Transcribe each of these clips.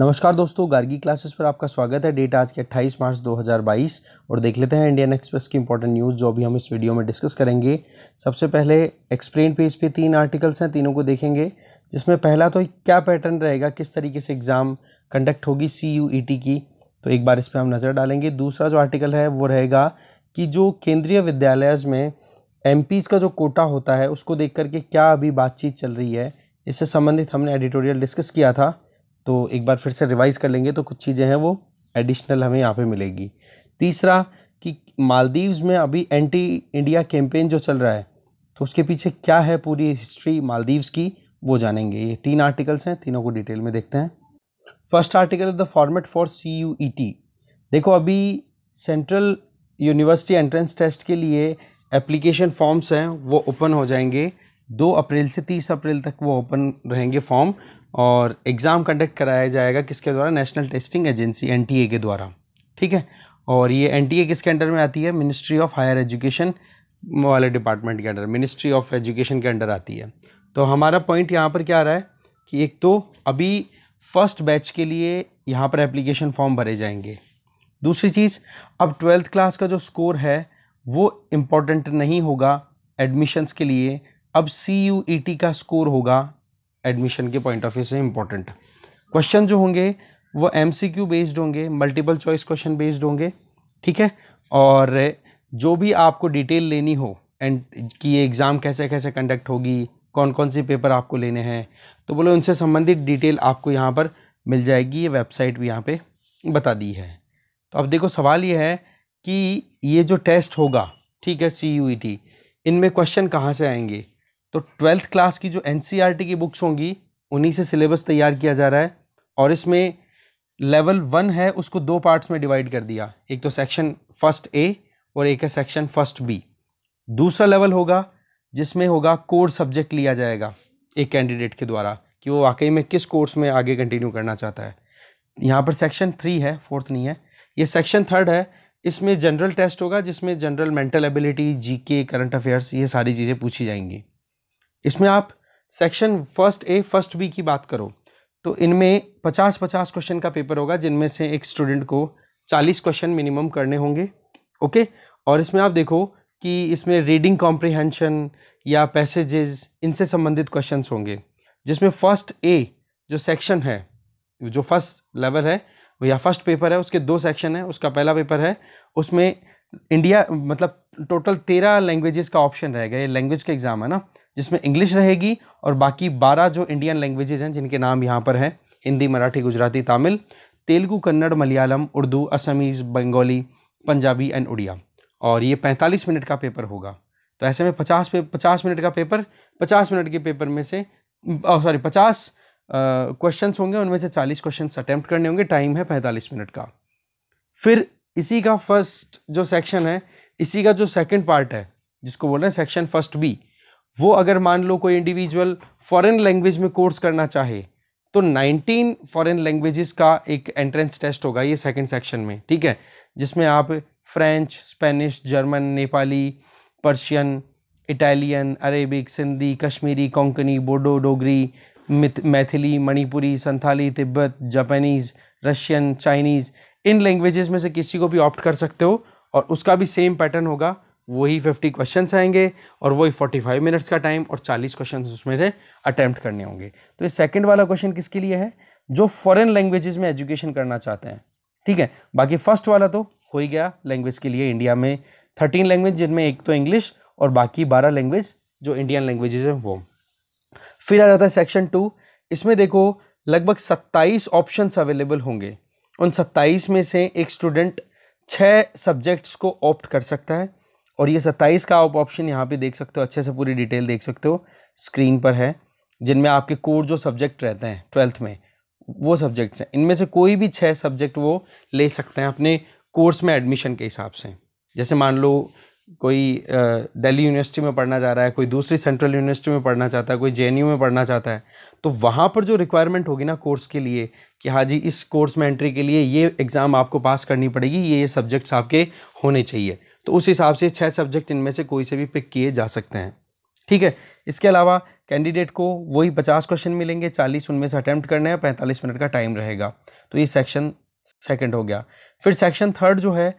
नमस्कार दोस्तों गार्गी क्लासेस पर आपका स्वागत है डेट आज के 28 मार्च 2022 और देख लेते हैं इंडियन एक्सप्रेस की इंपॉर्टेंट न्यूज़ जो अभी हम इस वीडियो में डिस्कस करेंगे सबसे पहले एक्सप्लेन पेज पे तीन आर्टिकल्स हैं तीनों को देखेंगे जिसमें पहला तो क्या पैटर्न रहेगा किस तरीके से एग्ज़ाम कंडक्ट होगी सी यू ई टी की तो एक बार इस पर हम नज़र डालेंगे दूसरा जो आर्टिकल है वो रहेगा कि जो केंद्रीय विद्यालय में एम का जो कोटा होता है उसको देख करके क्या अभी बातचीत चल रही है इससे संबंधित हमने एडिटोरियल डिस्कस किया था तो एक बार फिर से रिवाइज कर लेंगे तो कुछ चीज़ें हैं वो एडिशनल हमें यहाँ पे मिलेगी तीसरा कि मालदीव्स में अभी एंटी इंडिया कैंपेन जो चल रहा है तो उसके पीछे क्या है पूरी हिस्ट्री मालदीव्स की वो जानेंगे ये तीन आर्टिकल्स हैं तीनों को डिटेल में देखते हैं first article the format for C U E T देखो अभी सेंट्रल यूनिवर्सिटी एंट्रेंस टेस्ट के लिए एप्लीकेशन फॉर्म्स हैं वो ओपन हो जाएंगे दो अप्रैल से तीस अप्रैल तक वो ओपन रहेंगे फॉर्म और एग्ज़ाम कंडक्ट कराया जाएगा किसके द्वारा नेशनल टेस्टिंग एजेंसी एन के द्वारा ठीक है और ये एन किसके अंडर में आती है मिनिस्ट्री ऑफ हायर एजुकेशन वाले डिपार्टमेंट के अंडर मिनिस्ट्री ऑफ एजुकेशन के अंडर आती है तो हमारा पॉइंट यहाँ पर क्या आ रहा है कि एक तो अभी फर्स्ट बैच के लिए यहाँ पर एप्लीकेशन फॉर्म भरे जाएंगे दूसरी चीज़ अब ट्वेल्थ क्लास का जो स्कोर है वो इम्पॉर्टेंट नहीं होगा एडमिशन्स के लिए अब सी यू ई टी का स्कोर होगा एडमिशन के पॉइंट ऑफ व्यू से इम्पॉर्टेंट क्वेश्चन जो होंगे वो एम बेस्ड होंगे मल्टीपल चॉइस क्वेश्चन बेस्ड होंगे ठीक है और जो भी आपको डिटेल लेनी हो एंड कि ये एग्ज़ाम कैसे कैसे कंडक्ट होगी कौन कौन से पेपर आपको लेने हैं तो बोलो उनसे संबंधित डिटेल आपको यहाँ पर मिल जाएगी ये वेबसाइट भी यहाँ पे बता दी है तो अब देखो सवाल ये है कि ये जो टेस्ट होगा ठीक है सी यू ई टी इनमें क्वेश्चन कहाँ से आएंगे तो ट्वेल्थ क्लास की जो एन e की बुक्स होंगी उन्हीं से सिलेबस तैयार किया जा रहा है और इसमें लेवल वन है उसको दो पार्ट्स में डिवाइड कर दिया एक तो सेक्शन फर्स्ट ए और एक है सेक्शन फर्स्ट बी दूसरा लेवल होगा जिसमें होगा कोर सब्जेक्ट लिया जाएगा एक कैंडिडेट के द्वारा कि वो वाकई में किस कोर्स में आगे कंटिन्यू करना चाहता है यहाँ पर सेक्शन थ्री है फोर्थ नहीं है ये सेक्शन थर्ड है इसमें जनरल टेस्ट होगा जिसमें general mental ability GK current affairs ये सारी चीज़ें पूछी जाएंगी इसमें आप section first A first B की बात करो तो इनमें पचास पचास क्वेश्चन का पेपर होगा जिनमें से एक स्टूडेंट को चालीस क्वेश्चन मिनिमम करने होंगे ओके और इसमें आप देखो कि इसमें रीडिंग कॉम्प्रिहेंशन या पैसेजेस इनसे संबंधित क्वेश्चन होंगे जिसमें फर्स्ट ए जो सेक्शन है जो फर्स्ट लेवल है या फर्स्ट पेपर है उसके दो सेक्शन है उसका पहला पेपर है उसमें इंडिया मतलब टोटल तेरह लैंग्वेजेस का ऑप्शन रहेगा ये लैंग्वेज का एग्ज़ाम है ना जिसमें इंग्लिश रहेगी और बाकी बारह जो इंडियन लैंग्वेजेज हैं जिनके नाम यहाँ पर हैं हिंदी मराठी गुजराती तमिल तेलुगु कन्नड़ मलयालम उर्दू असमीज़ बंगाली पंजाबी एंड उड़िया और ये पैंतालीस मिनट का पेपर होगा तो ऐसे में पचास पे पचास मिनट का पेपर पचास मिनट के पेपर में से सॉरी पचास क्वेश्चन होंगे उनमें से चालीस क्वेश्चन अटैम्प्ट करने होंगे टाइम है पैंतालीस मिनट का फिर इसी का फर्स्ट जो सेक्शन है इसी का जो सेकंड पार्ट है जिसको बोल रहे हैं सेक्शन फर्स्ट बी वो अगर मान लो कोई इंडिविजुअल फॉरेन लैंग्वेज में कोर्स करना चाहे तो 19 फॉरेन लैंग्वेजेस का एक एंट्रेंस टेस्ट होगा ये सेकंड सेक्शन में ठीक है जिसमें आप French Spanish German Nepali Persian Italian Arabic Sindhi Kashmiri Konkani Bodo Dogri Maithili Manipuri Santhali Tibet Japanese Russian Chinese इन लैंग्वेजेस में से किसी को भी ऑप्ट कर सकते हो और उसका भी सेम पैटर्न होगा वही फिफ्टी क्वेश्चन आएंगे और वही फोर्टी फाइव मिनट्स का टाइम और चालीस क्वेश्चन उसमें से अटैम्प्ट करने होंगे तो ये सेकेंड वाला क्वेश्चन किसके लिए है जो फॉरन लैंग्वेजेज़ में एजुकेशन करना चाहते हैं ठीक है बाकी फर्स्ट वाला तो हो ही गया लैंग्वेज के लिए इंडिया में थर्टीन लैंग्वेज जिनमें एक तो इंग्लिश और बाकी बारह लैंग्वेज जो इंडियन लैंग्वेजेज हैं वो फिर आ जाता है सेक्शन टू इसमें देखो लगभग सत्ताईस ऑप्शंस अवेलेबल होंगे उन सत्ताईस में से एक स्टूडेंट छः सब्जेक्ट्स को ऑप्ट कर सकता है और ये सत्ताईस का आप ऑप्शन यहाँ पे देख सकते हो अच्छे से पूरी डिटेल देख सकते हो स्क्रीन पर है जिनमें आपके कोर जो सब्जेक्ट रहते हैं ट्वेल्थ में वो सब्जेक्ट्स हैं इनमें से कोई भी छः सब्जेक्ट वो ले सकते हैं अपने कोर्स में एडमिशन के हिसाब से जैसे मान लो कोई दिल्ली यूनिवर्सिटी में पढ़ना चाह रहा है कोई दूसरी सेंट्रल यूनिवर्सिटी में पढ़ना चाहता है कोई जे में पढ़ना चाहता है तो वहाँ पर जो रिक्वायरमेंट होगी ना कोर्स के लिए कि हाँ जी इस कोर्स में एंट्री के लिए ये एग्ज़ाम आपको पास करनी पड़ेगी ये ये सब्जेक्ट्स आपके होने चाहिए तो उस हिसाब से छः सब्जेक्ट इनमें से कोई से भी पिक किए जा सकते हैं ठीक है इसके अलावा कैंडिडेट को वही पचास क्वेश्चन मिलेंगे चालीस उनमें से अटैम्प्ट करने हैं पैंतालीस मिनट का टाइम रहेगा तो ये सेक्शन सेकेंड हो गया फिर सेक्शन थर्ड जो है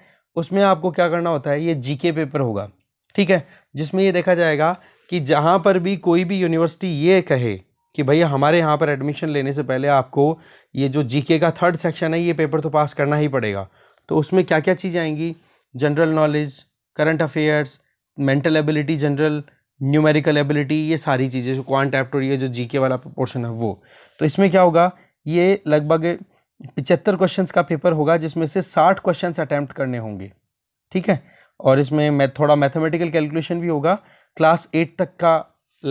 उसमें आपको क्या करना होता है ये जी पेपर होगा ठीक है जिसमें ये देखा जाएगा कि जहाँ पर भी कोई भी यूनिवर्सिटी ये कहे कि भैया हमारे यहाँ पर एडमिशन लेने से पहले आपको ये जो जीके का थर्ड सेक्शन है ये पेपर तो पास करना ही पड़ेगा तो उसमें क्या क्या चीज़ें आएंगी general knowledge current affairs mental ability general numerical ability ये सारी चीज़ें जो क्वांट एप्टोर जो जीके वाला पोर्शन है वो तो इसमें क्या होगा ये लगभग पिचहत्तर क्वेश्चन का पेपर होगा जिसमें से साठ क्वेश्चन अटैम्प्ट करने होंगे ठीक है और इसमें मैं थोड़ा मैथमेटिकल कैलकुलेशन भी होगा क्लास एट तक का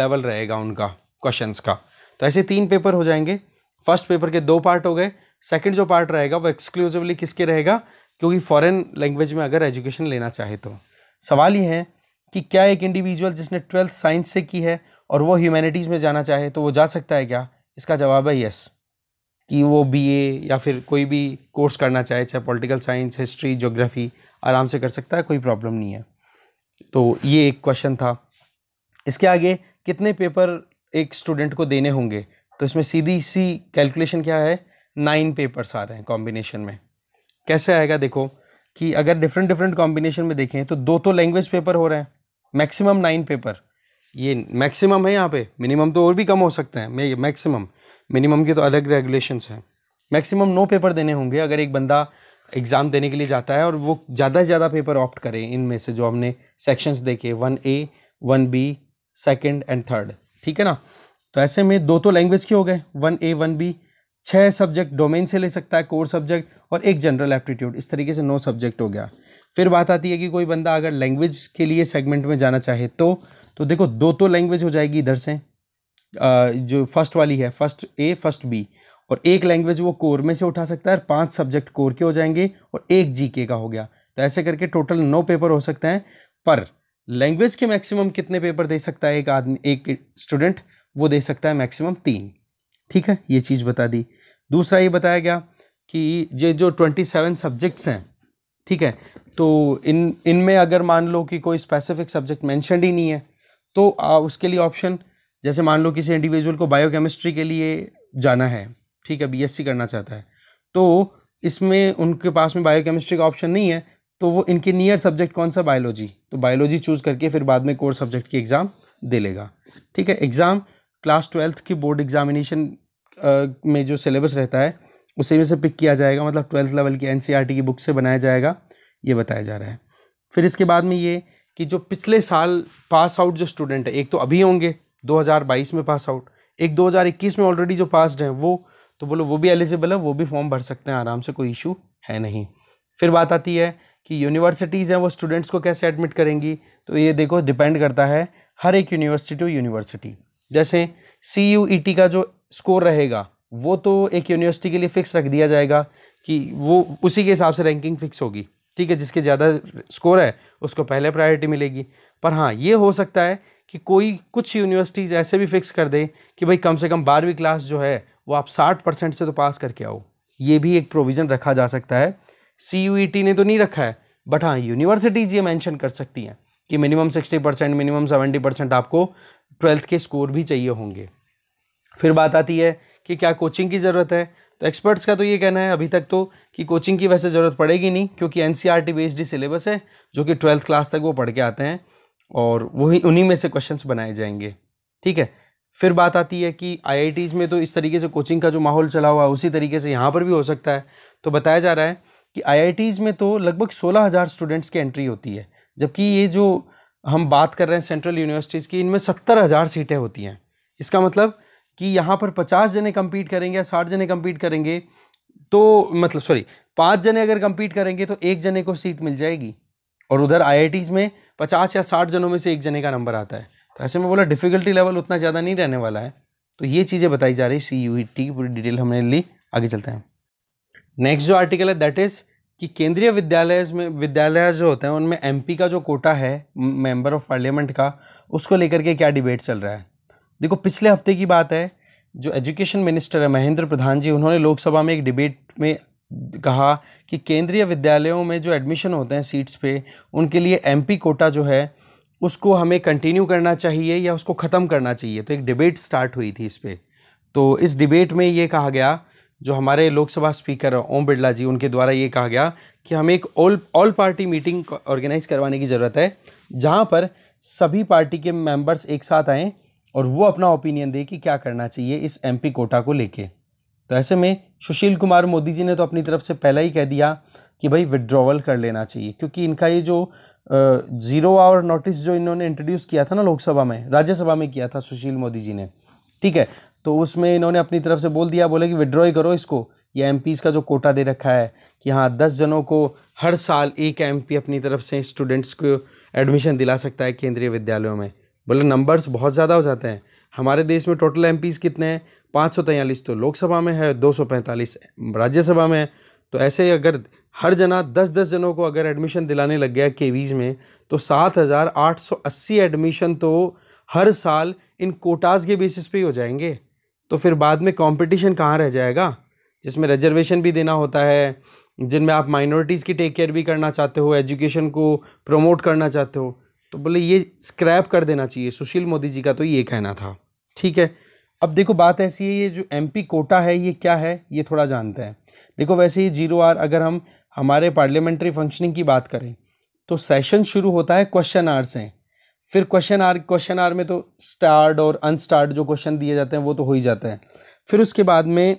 लेवल रहेगा उनका क्वेश्चंस का तो ऐसे तीन पेपर हो जाएंगे फर्स्ट पेपर के दो पार्ट हो गए सेकंड जो पार्ट रहेगा वो एक्सक्लूसिवली किसके रहेगा क्योंकि फॉरेन लैंग्वेज में अगर एजुकेशन लेना चाहे तो सवाल ये है कि क्या एक इंडिविजुअल जिसने ट्वेल्थ साइंस से की है और वो ह्यूमैनिटीज़ में जाना चाहे तो वो जा सकता है क्या इसका जवाब है यस कि वो बीए या फिर कोई भी कोर्स करना चाहे चाहे पॉलिटिकल साइंस हिस्ट्री जोग्राफ़ी आराम से कर सकता है कोई प्रॉब्लम नहीं है तो ये एक क्वेश्चन था इसके आगे कितने पेपर एक स्टूडेंट को देने होंगे तो इसमें सीधी सी कैलकुलेशन क्या है नाइन पेपर्स आ रहे हैं कॉम्बिनेशन में कैसे आएगा देखो कि अगर डिफरेंट डिफरेंट कॉम्बिनेशन में देखें तो दो तो लैंग्वेज पेपर हो रहे हैं मैक्सिमम नाइन पेपर ये मैक्सिमम है यहाँ पे मिनिमम तो और भी कम हो सकते हैं मैं मैक्सिमम मिनिमम के तो अलग रेगुलेशंस हैं मैक्सिमम नो पेपर देने होंगे अगर एक बंदा एग्ज़ाम देने के लिए जाता है और वो ज़्यादा से ज़्यादा पेपर ऑप्ट करें इनमें से जो हमने सेक्शंस देखे one A one B second and third ठीक है ना तो ऐसे में दो तो लैंग्वेज के हो गए वन ए वन बी छः सब्जेक्ट डोमेन से ले सकता है कोर सब्जेक्ट और एक जनरल एप्टीट्यूड इस तरीके से नौ सब्जेक्ट हो गया फिर बात आती है कि कोई बंदा अगर लैंग्वेज के लिए सेगमेंट में जाना चाहे तो तो देखो दो तो लैंग्वेज हो जाएगी इधर से जो फर्स्ट वाली है फर्स्ट ए फर्स्ट बी और एक लैंग्वेज वो कोर में से उठा सकता है और पाँच सब्जेक्ट कोर के हो जाएंगे और एक जी के का हो गया तो ऐसे करके टोटल नौ पेपर हो सकते हैं पर लैंग्वेज के मैक्सिमम कितने पेपर दे सकता है एक आदमी एक स्टूडेंट वो दे सकता है मैक्सिमम तीन ठीक है ये चीज़ बता दी दूसरा ये बताया गया कि ये जो ट्वेंटी सेवन सब्जेक्ट्स हैं ठीक है तो इन इनमें अगर मान लो कि कोई स्पेसिफिक सब्जेक्ट मैंशनड ही नहीं है तो आ, उसके लिए ऑप्शन जैसे मान लो किसी इंडिविजुअल को बायोकेमिस्ट्री के लिए जाना है ठीक है बीएससी करना चाहता है तो इसमें उनके पास में बायोकेमिस्ट्री का ऑप्शन नहीं है तो वो इनके नियर सब्जेक्ट कौन सा बायोलॉजी तो बायोलॉजी चूज़ करके फिर बाद में कोर सब्जेक्ट की एग्ज़ाम दे लेगा ठीक है एग्ज़ाम क्लास ट्वेल्थ की बोर्ड एग्जामिनेशन में जो सिलेबस रहता है उसी में से पिक किया जाएगा मतलब ट्वेल्थ लेवल की एन e की बुक से बनाया जाएगा ये बताया जा रहा है फिर इसके बाद में ये कि जो पिछले साल पास आउट जो स्टूडेंट है एक तो अभी होंगे 2022 में पास आउट एक 2021 में ऑलरेडी जो पास्ड हैं वो तो बोलो वो भी एलिजिबल है वो भी फॉर्म भर सकते हैं आराम से कोई इशू है नहीं फिर बात आती है कि यूनिवर्सिटीज़ हैं वो स्टूडेंट्स को कैसे एडमिट करेंगी तो ये देखो डिपेंड करता है हर एक यूनिवर्सिटी टू यूनिवर्सिटी जैसे सी e का जो स्कोर रहेगा वो तो एक यूनिवर्सिटी के लिए फ़िक्स रख दिया जाएगा कि वो उसी के हिसाब से रैंकिंग फ़िक्स होगी ठीक है जिसके ज़्यादा स्कोर है उसको पहले प्रायोरिटी मिलेगी पर हाँ ये हो सकता है कि कोई कुछ यूनिवर्सिटीज़ ऐसे भी फ़िक्स कर दे कि भाई कम से कम बारहवीं क्लास जो है वो आप साठ परसेंट से तो पास करके आओ ये भी एक प्रोविज़न रखा जा सकता है सी e ने तो नहीं रखा है बट हाँ यूनिवर्सिटीज़ ये मैंशन कर सकती हैं कि minimum sixty percent minimum seventy percent आपको ट्वेल्थ के स्कोर भी चाहिए होंगे फिर बात आती है कि क्या कोचिंग की ज़रूरत है तो एक्सपर्ट्स का तो ये कहना है अभी तक तो कि कोचिंग की वैसे ज़रूरत पड़ेगी नहीं क्योंकि एन सी बेस्ड ही सिलेबस है जो कि ट्वेल्थ क्लास तक वो पढ़ के आते हैं और वही उन्हीं में से क्वेश्चंस बनाए जाएंगे ठीक है फिर बात आती है कि टीज़ में तो इस तरीके से कोचिंग का जो माहौल चला हुआ है उसी तरीके से यहाँ पर भी हो सकता है तो बताया जा रहा है कि टीज़ में तो लगभग सोलह हज़ार स्टूडेंट्स की एंट्री होती है जबकि ये जो हम बात कर रहे हैं सेंट्रल यूनिवर्सिटीज़ की इनमें सत्तर हज़ार सीटें होती हैं इसका मतलब कि यहाँ पर पचास जने कम्पीट करेंगे या साठ जने कम्पीट करेंगे तो मतलब सॉरी पाँच जने अगर कम्पीट करेंगे तो एक जने को सीट मिल जाएगी और उधर आई में पचास या साठ जनों में से एक जने का नंबर आता है तो ऐसे में बोला डिफ़िकल्टी लेवल उतना ज़्यादा नहीं रहने वाला है तो ये चीज़ें बताई जा रही सी यू e की पूरी डिटेल हमने ली आगे चलते हैं नेक्स्ट जो आर्टिकल है दैट इज़ कि केंद्रीय विद्यालय में विद्यालय जो होते हैं उनमें एमपी का जो कोटा है मेंबर ऑफ पार्लियामेंट का उसको लेकर के क्या डिबेट चल रहा है देखो पिछले हफ्ते की बात है जो एजुकेशन मिनिस्टर है महेंद्र प्रधान जी उन्होंने लोकसभा में एक डिबेट में कहा कि केंद्रीय विद्यालयों में जो एडमिशन होते हैं सीट्स पे उनके लिए एमपी कोटा जो है उसको हमें कंटिन्यू करना चाहिए या उसको ख़त्म करना चाहिए तो एक डिबेट स्टार्ट हुई थी इस पर तो इस डिबेट में ये कहा गया जो हमारे लोकसभा स्पीकर ओम बिरला जी उनके द्वारा ये कहा गया कि हमें एक all all party meeting organise करवाने की ज़रूरत है जहाँ पर सभी पार्टी के मेंबर्स एक साथ आएँ और वो अपना ओपिनियन दे कि क्या करना चाहिए इस एमपी कोटा को लेके तो ऐसे में सुशील कुमार मोदी जी ने तो अपनी तरफ से पहला ही कह दिया कि भाई विड्रॉवल कर लेना चाहिए क्योंकि इनका ये जो ज़ीरो आवर नोटिस जो इन्होंने इंट्रोड्यूस किया था ना लोकसभा में राज्यसभा में किया था सुशील मोदी जी ने ठीक है तो उसमें इन्होंने अपनी तरफ से बोल दिया बोले कि विड्रॉ ही करो इसको ये एम का जो कोटा दे रखा है कि हाँ दस जनों को हर साल एक एम अपनी तरफ से स्टूडेंट्स को एडमिशन दिला सकता है केंद्रीय विद्यालयों में बोले नंबर्स बहुत ज़्यादा हो जाते हैं हमारे देश में टोटल एम कितने हैं पाँच तो लोकसभा में है दो राज्यसभा में है तो ऐसे ही अगर हर जना दस दस जनों को अगर एडमिशन दिलाने लग गया के में तो सात हज़ार आठ सौ अस्सी एडमिशन तो हर साल इन कोटास के बेसिस पे ही हो जाएंगे तो फिर बाद में कंपटीशन कहाँ रह जाएगा जिसमें रिजर्वेशन भी देना होता है जिनमें आप माइनॉरिटीज़ की टेक केयर भी करना चाहते हो एजुकेशन को प्रमोट करना चाहते हो तो बोले ये स्क्रैप कर देना चाहिए सुशील मोदी जी का तो ये कहना था ठीक है अब देखो बात ऐसी है ये जो एमपी कोटा है ये क्या है ये थोड़ा जानते हैं देखो वैसे ही जीरो आर अगर हम हमारे पार्लियामेंट्री फंक्शनिंग की बात करें तो सेशन शुरू होता है क्वेश्चन आर से फिर क्वेश्चन आर क्वेश्चन आर में तो स्टार्ड और अनस्टार्ड जो क्वेश्चन दिए जाते हैं वो तो हो ही जाते हैं फिर उसके बाद में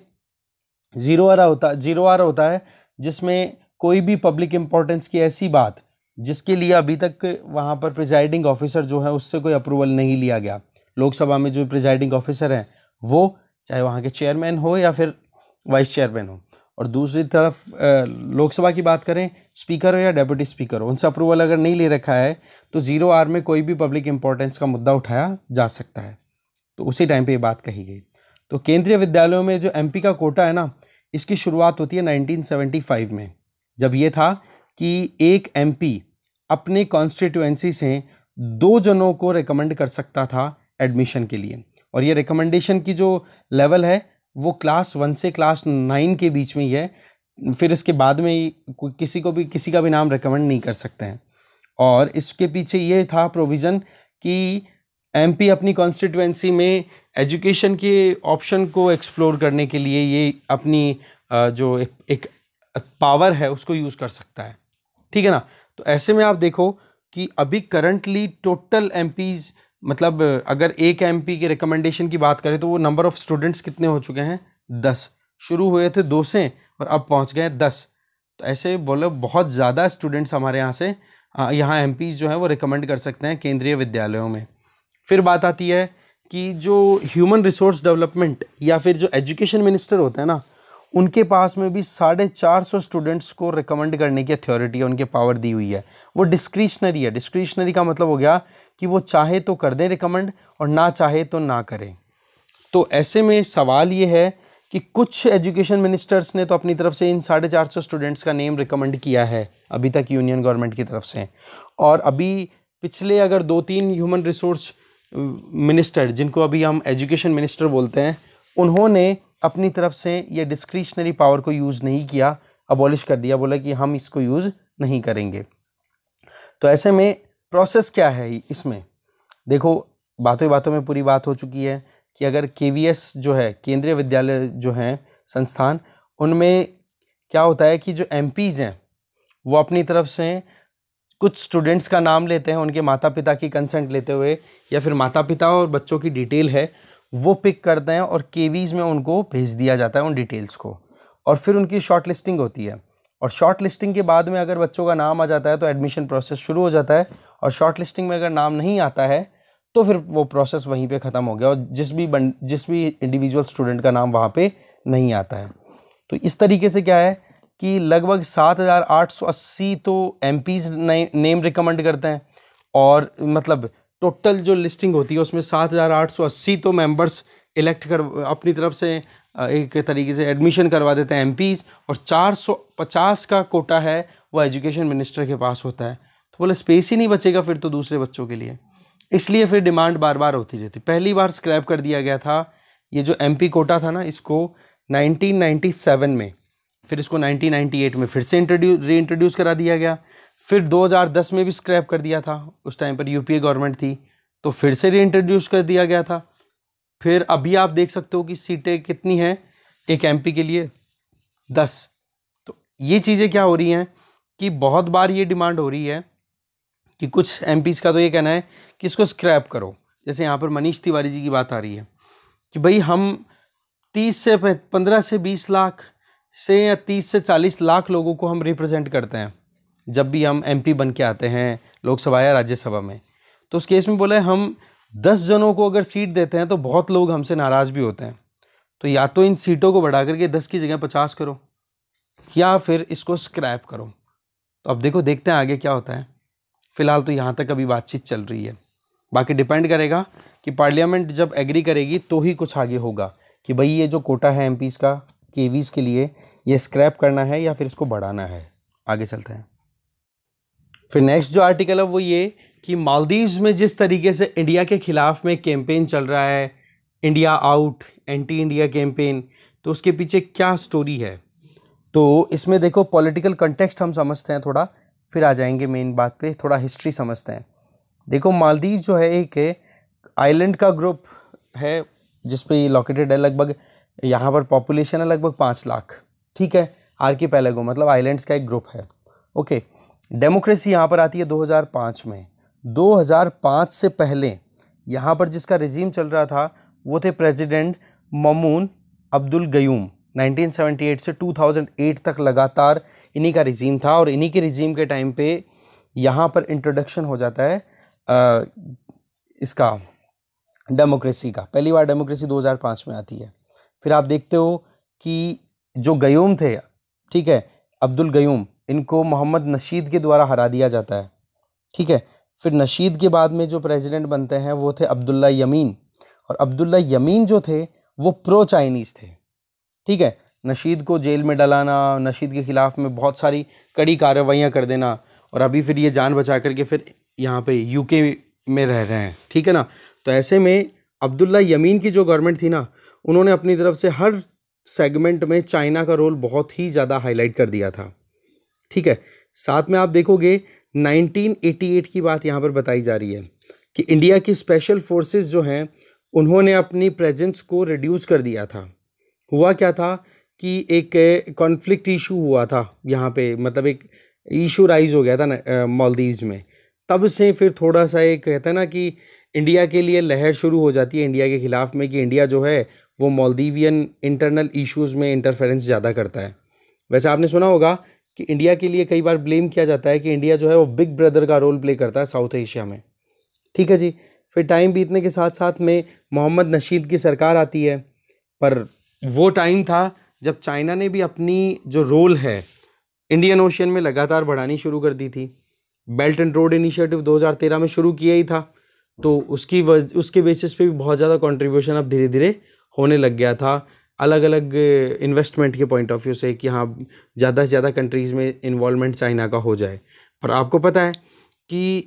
जीरो आर होता जीरो आर होता है जिसमें कोई भी पब्लिक इम्पोर्टेंस की ऐसी बात जिसके लिए अभी तक वहाँ पर प्रिजाइडिंग ऑफिसर जो है उससे कोई अप्रूवल नहीं लिया गया लोकसभा में जो प्रिजाइडिंग ऑफिसर हैं वो चाहे वहाँ के चेयरमैन हो या फिर वाइस चेयरमैन हो और दूसरी तरफ लोकसभा की बात करें स्पीकर हो या डेप्यूटी स्पीकर हो उनसे अप्रूवल अगर नहीं ले रखा है तो ज़ीरो आर में कोई भी पब्लिक इंपॉर्टेंस का मुद्दा उठाया जा सकता है तो उसी टाइम पे ये बात कही गई तो केंद्रीय विद्यालयों में जो एमपी का कोटा है ना इसकी शुरुआत होती है नाइनटीन में जब ये था कि एक एमपी अपनी कॉन्स्टिट्यूएंसी से दो जनों को रिकमेंड कर सकता था एडमिशन के लिए और ये रिकमेंडेशन की जो लेवल है वो क्लास वन से क्लास नाइन के बीच में ही है फिर इसके बाद में किसी को भी किसी का भी नाम रिकमेंड नहीं कर सकते हैं और इसके पीछे ये था प्रोविज़न कि एमपी अपनी कॉन्स्टिट्यूएंसी में एजुकेशन के ऑप्शन को एक्सप्लोर करने के लिए ये अपनी जो एक, एक पावर है उसको यूज़ कर सकता है ठीक है ना तो ऐसे में आप देखो कि अभी करंटली टोटल एम मतलब अगर एक एम की रिकमेंडेशन की बात करें तो वो नंबर ऑफ़ स्टूडेंट्स कितने हो चुके हैं दस शुरू हुए थे दो से और अब पहुंच गए दस तो ऐसे बोलो बहुत ज़्यादा स्टूडेंट्स हमारे यहाँ से यहाँ एम जो हैं वो रिकमेंड कर सकते हैं केंद्रीय विद्यालयों में फिर बात आती है कि जो ह्यूमन रिसोर्स डेवलपमेंट या फिर जो एजुकेशन मिनिस्टर होते हैं ना उनके पास में भी साढ़े चार सौ स्टूडेंट्स को रिकमेंड करने की अथॉरिटी है उनके पावर दी हुई है वो डिस्क्रिशनरी है डिस्क्रिशनरी का मतलब हो गया कि वो चाहे तो कर दें रिकमेंड और ना चाहे तो ना करें तो ऐसे में सवाल ये है कि कुछ एजुकेशन मिनिस्टर्स ने तो अपनी तरफ से इन साढ़े चार सौ स्टूडेंट्स का नेम रिकमेंड किया है अभी तक यूनियन गवर्नमेंट की तरफ से और अभी पिछले अगर दो तीन ह्यूमन रिसोर्स मिनिस्टर जिनको अभी हम एजुकेशन मिनिस्टर बोलते हैं उन्होंने अपनी तरफ से ये डिस्क्रिशनरी पावर को यूज़ नहीं किया अबॉलिश कर दिया बोला कि हम इसको यूज़ नहीं करेंगे तो ऐसे में प्रोसेस क्या है इसमें देखो बातों बातों में पूरी बात हो चुकी है कि अगर के जो है केंद्रीय विद्यालय जो हैं संस्थान उनमें क्या होता है कि जो एम हैं वो अपनी तरफ से कुछ स्टूडेंट्स का नाम लेते हैं उनके माता पिता की कंसेंट लेते हुए या फिर माता पिता और बच्चों की डिटेल है वो पिक करते हैं और के में उनको भेज दिया जाता है उन डिटेल्स को और फिर उनकी शॉर्ट लिस्टिंग होती है और शॉर्ट लिस्टिंग के बाद में अगर बच्चों का नाम आ जाता है तो एडमिशन प्रोसेस शुरू हो जाता है और शॉर्ट लिस्टिंग में अगर नाम नहीं आता है तो फिर वो प्रोसेस वहीं पे ख़त्म हो गया और जिस भी बन जिस भी इंडिविजुअल स्टूडेंट का नाम वहाँ पे नहीं आता है तो इस तरीके से क्या है कि लगभग सात हज़ार आठ सौ अस्सी तो एम नेम रिकमेंड करते हैं और मतलब टोटल जो लिस्टिंग होती है उसमें सात हज़ार आठ सौ अस्सी तो मेंबर्स इलेक्ट कर अपनी तरफ से एक तरीके से एडमिशन करवा देते हैं एमपीज़ और चार सौ पचास का कोटा है वो एजुकेशन मिनिस्टर के पास होता है तो बोले स्पेस ही नहीं बचेगा फिर तो दूसरे बच्चों के लिए इसलिए फिर डिमांड बार बार होती रहती पहली बार स्क्रैप कर दिया गया था ये जो एम कोटा था ना इसको नाइनटीन में फिर इसको 1998 में फिर से इंट्रोड्यू री इंट्रोड्यूस करा दिया गया फिर 2010 में भी स्क्रैप कर दिया था उस टाइम पर यूपीए गवर्नमेंट थी तो फिर से रीइंट्रोड्यूस कर दिया गया था फिर अभी आप देख सकते हो कि सीटें कितनी हैं एक एमपी के लिए दस तो ये चीज़ें क्या हो रही हैं कि बहुत बार ये डिमांड हो रही है कि कुछ एम का तो ये कहना है कि इसको स्क्रैप करो जैसे यहाँ पर मनीष तिवारी जी की बात आ रही है कि भाई हम तीस से पंद्रह से बीस लाख से या तीस से चालीस लाख लोगों को हम रिप्रेजेंट करते हैं जब भी हम पी बन के आते हैं लोकसभा या राज्यसभा में तो उस केस में बोले हम दस जनों को अगर सीट देते हैं तो बहुत लोग हमसे नाराज़ भी होते हैं तो या तो इन सीटों को बढ़ा करके दस की जगह पचास करो या फिर इसको स्क्रैप करो तो अब देखो देखते हैं आगे क्या होता है फ़िलहाल तो यहाँ तक अभी बातचीत चल रही है बाकी डिपेंड करेगा कि पार्लियामेंट जब एग्री करेगी तो ही कुछ आगे होगा कि भाई ये जो कोटा है एम का के के लिए ये स्क्रैप करना है या फिर इसको बढ़ाना है आगे चलते हैं फिर नेक्स्ट जो आर्टिकल है वो ये कि मालदीव्स में जिस तरीके से इंडिया के ख़िलाफ़ में कैंपेन चल रहा है India out anti India campaign तो उसके पीछे क्या स्टोरी है तो इसमें देखो पॉलिटिकल कंटेक्स्ट हम समझते हैं थोड़ा फिर आ जाएंगे मेन बात पे थोड़ा हिस्ट्री समझते हैं देखो मालदीव जो है एक आइलैंड का ग्रुप है जिस पे लोकेटेड है लगभग यहाँ पर पॉपुलेशन है लगभग पाँच लाख ठीक है के पैलेगो मतलब आइलैंड्स का एक ग्रुप है ओके okay. डेमोक्रेसी यहाँ पर आती है 2005 में 2005 से पहले यहाँ पर जिसका रिजीम चल रहा था वो थे प्रेसिडेंट ममून अब्दुल गयूम 1978 से 2008 तक लगातार इन्हीं का रिजीम था और इन्हीं के रिजीम के टाइम पे यहाँ पर इंट्रोडक्शन हो जाता है आ, इसका डेमोक्रेसी का पहली बार डेमोक्रेसी 2005 में आती है फिर आप देखते हो कि जो गयूम थे ठीक है अब्दुल गयूम इनको मोहम्मद नशीद के द्वारा हरा दिया जाता है ठीक है फिर नशीद के बाद में जो प्रेसिडेंट बनते हैं वो थे अब्दुल्ला यमीन और अब्दुल्ला यमीन जो थे वो प्रो चाइनीज़ थे ठीक है नशीद को जेल में डलाना नशीद के ख़िलाफ़ में बहुत सारी कड़ी कार्रवाइयाँ कर देना और अभी फिर ये जान बचा करके फिर यहाँ पे यूके में रह रहे हैं ठीक है ना तो ऐसे में अब्दुल्ला यमीन की जो गवर्नमेंट थी ना उन्होंने अपनी तरफ से हर सेगमेंट में चाइना का रोल बहुत ही ज़्यादा हाईलाइट कर दिया था ठीक है साथ में आप देखोगे 1988 की बात यहाँ पर बताई जा रही है कि इंडिया की स्पेशल फोर्सेस जो हैं उन्होंने अपनी प्रेजेंस को रिड्यूस कर दिया था हुआ क्या था कि एक कॉन्फ्लिक्ट इशू हुआ था यहाँ पे मतलब एक इशू राइज हो गया था ना मालदीव्स में तब से फिर थोड़ा सा एक कहते हैं ना कि इंडिया के लिए लहर शुरू हो जाती है इंडिया के ख़िलाफ़ में कि इंडिया जो है वो मालदीवियन इंटरनल इश्यूज़ में इंटरफेरेंस ज़्यादा करता है वैसे आपने सुना होगा कि इंडिया के लिए कई बार ब्लेम किया जाता है कि इंडिया जो है वो बिग ब्रदर का रोल प्ले करता है साउथ एशिया में ठीक है जी फिर टाइम बीतने के साथ साथ में मोहम्मद नशीद की सरकार आती है पर वो टाइम था जब चाइना ने भी अपनी जो रोल है इंडियन ओशियन में लगातार बढ़ानी शुरू कर दी थी बेल्ट एंड रोड इनिशिएटिव 2013 में शुरू किया ही था तो उसकी वज उसके बेसिस पे भी बहुत ज़्यादा कंट्रीब्यूशन अब धीरे धीरे होने लग गया था अलग अलग इन्वेस्टमेंट के पॉइंट ऑफ व्यू से कि हाँ ज़्यादा से ज़्यादा कंट्रीज़ में इन्वॉलमेंट चाइना का हो जाए पर आपको पता है कि